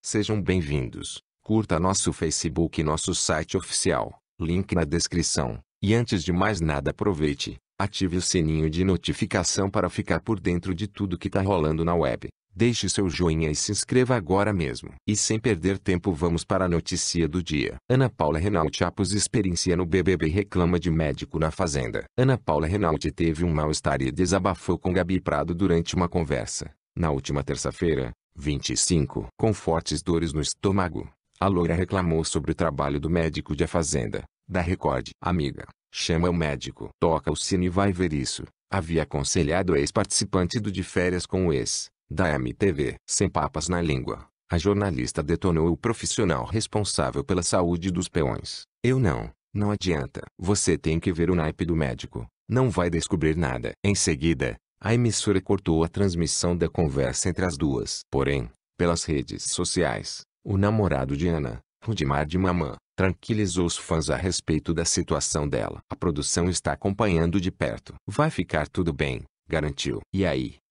Sejam bem-vindos. Curta nosso Facebook e nosso site oficial, link na descrição. E antes de mais nada, aproveite, ative o sininho de notificação para ficar por dentro de tudo que tá rolando na web. Deixe seu joinha e se inscreva agora mesmo. E sem perder tempo vamos para a notícia do dia. Ana Paula Renault após experiência no BBB reclama de médico na fazenda. Ana Paula Renault teve um mal-estar e desabafou com Gabi Prado durante uma conversa. Na última terça-feira, 25, com fortes dores no estômago, a loira reclamou sobre o trabalho do médico de A Fazenda, da Record. Amiga, chama o médico. Toca o sino e vai ver isso. Havia aconselhado o ex-participante do De Férias com o ex da MTV. Sem papas na língua, a jornalista detonou o profissional responsável pela saúde dos peões. Eu não, não adianta. Você tem que ver o naipe do médico, não vai descobrir nada. Em seguida, a emissora cortou a transmissão da conversa entre as duas. Porém, pelas redes sociais, o namorado de Ana, Rudimar de Mamã, tranquilizou os fãs a respeito da situação dela. A produção está acompanhando de perto. Vai ficar tudo bem, garantiu. E aí,